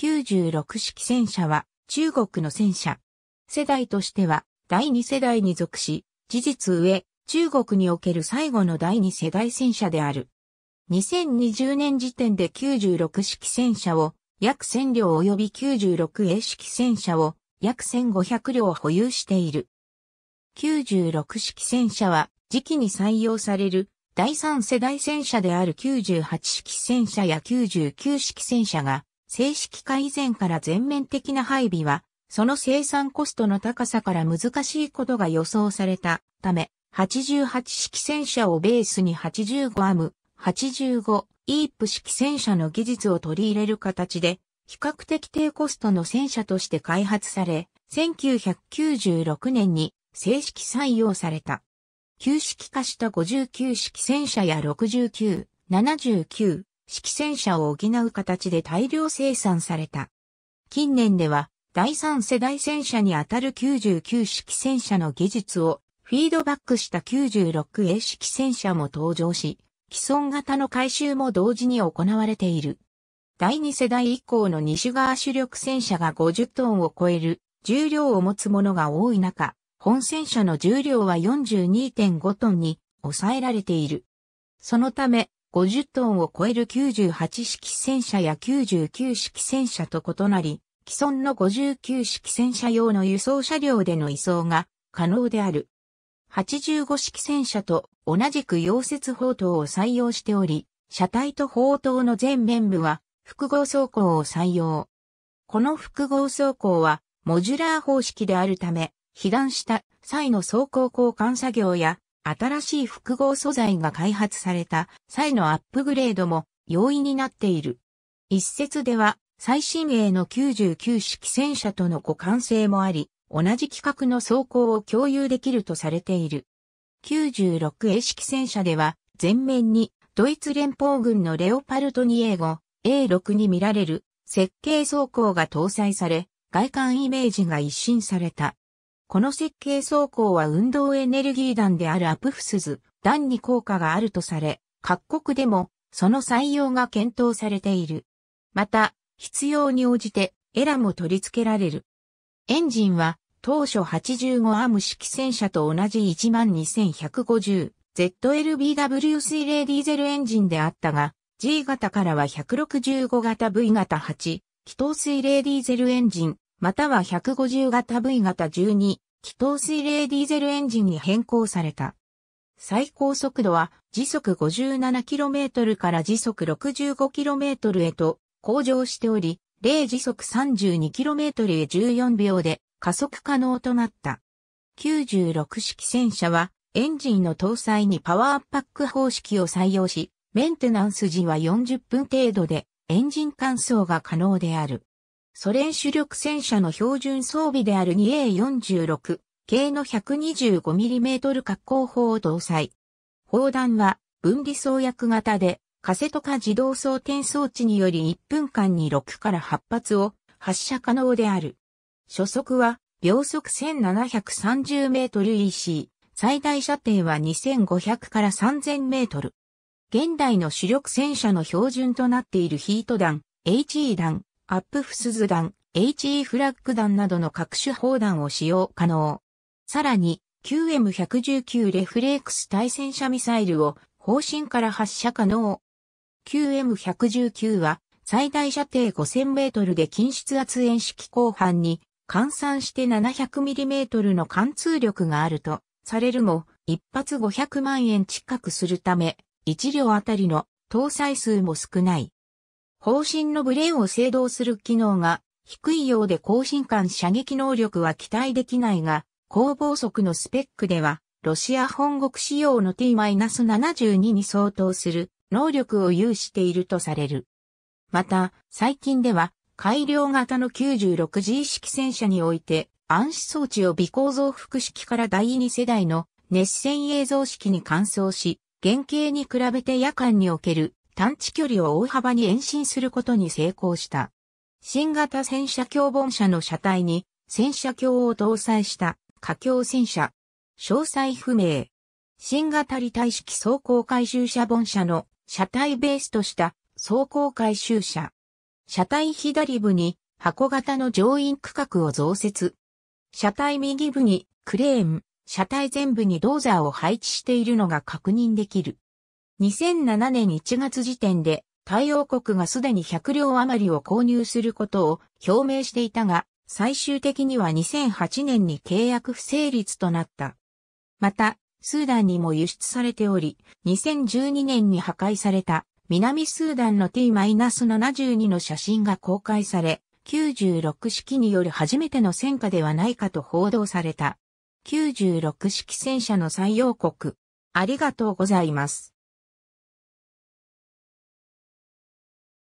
96式戦車は中国の戦車。世代としては第2世代に属し、事実上、中国における最後の第2世代戦車である。2020年時点で96式戦車を約1000両及び 96A 式戦車を約1500両保有している。96式戦車は時期に採用される第3世代戦車である98式戦車や99式戦車が正式化以前から全面的な配備は、その生産コストの高さから難しいことが予想されたため、88式戦車をベースに85アム、85イープ式戦車の技術を取り入れる形で、比較的低コストの戦車として開発され、1996年に正式採用された。旧式化した59式戦車や69、79、式戦車を補う形で大量生産された。近年では、第三世代戦車にあたる99式戦車の技術をフィードバックした 96A 式戦車も登場し、既存型の改修も同時に行われている。第二世代以降の西側主力戦車が50トンを超える重量を持つものが多い中、本戦車の重量は42.5トンに抑えられている。そのため、50トンを超える98式戦車や99式戦車と異なり、既存の59式戦車用の輸送車両での移送が可能である。85式戦車と同じく溶接砲塔を採用しており、車体と砲塔の全面部は複合走行を採用。この複合走行はモジュラー方式であるため、被弾した際の走行交換作業や新しい複合素材が開発された際のアップグレードも容易になっている。一説では最新鋭の99式戦車との互換性もあり、同じ規格の走行を共有できるとされている。96A 式戦車では前面にドイツ連邦軍のレオパルト 2A5、A6 に見られる設計走行が搭載され、外観イメージが一新された。この設計走行は運動エネルギー弾であるアプフスズ弾に効果があるとされ、各国でもその採用が検討されている。また、必要に応じてエラも取り付けられる。エンジンは当初85アーム式戦車と同じ 12150ZLBW 水冷ディーゼルエンジンであったが、G 型からは165型 V 型8、気筒水冷ディーゼルエンジン、または150型 V 型12、気筒水冷ディーゼルエンジンに変更された。最高速度は時速 57km から時速 65km へと向上しており、0時速 32km へ14秒で加速可能となった。96式戦車はエンジンの搭載にパワーパック方式を採用し、メンテナンス時は40分程度でエンジン乾燥が可能である。ソ連主力戦車の標準装備である 2A46 系の 125mm 滑好砲を搭載。砲弾は分離装薬型で、カセか自動装填装置により1分間に6から8発を発射可能である。初速は秒速 1730m/EC、最大射程は2500から 3000m。現代の主力戦車の標準となっているヒート弾、HE 弾、アップフスズ弾、HE フラッグ弾などの各種砲弾を使用可能。さらに、QM119 レフレークス対戦車ミサイルを方針から発射可能。QM119 は最大射程5000メートルで近出圧延式後半に換算して700ミリメートルの貫通力があるとされるも一発500万円近くするため一両あたりの搭載数も少ない。方針のブレーンを制動する機能が低いようで更新間射撃能力は期待できないが、高防速のスペックでは、ロシア本国仕様の T-72 に相当する能力を有しているとされる。また、最近では、改良型の 96G 式戦車において、暗視装置を微構造複式から第2世代の熱線映像式に換装し、原型に比べて夜間における探知距離を大幅に延伸することに成功した。新型戦車橋本車の車体に戦車橋を搭載した架橋戦車。詳細不明。新型立体式走行回収車本車の車体ベースとした走行回収車。車体左部に箱型の乗員区画を増設。車体右部にクレーン、車体全部にドーザーを配置しているのが確認できる。2007年1月時点で、太陽国がすでに100両余りを購入することを表明していたが、最終的には2008年に契約不成立となった。また、スーダンにも輸出されており、2012年に破壊された南スーダンの T-72 の写真が公開され、96式による初めての戦果ではないかと報道された。96式戦車の採用国。ありがとうございます。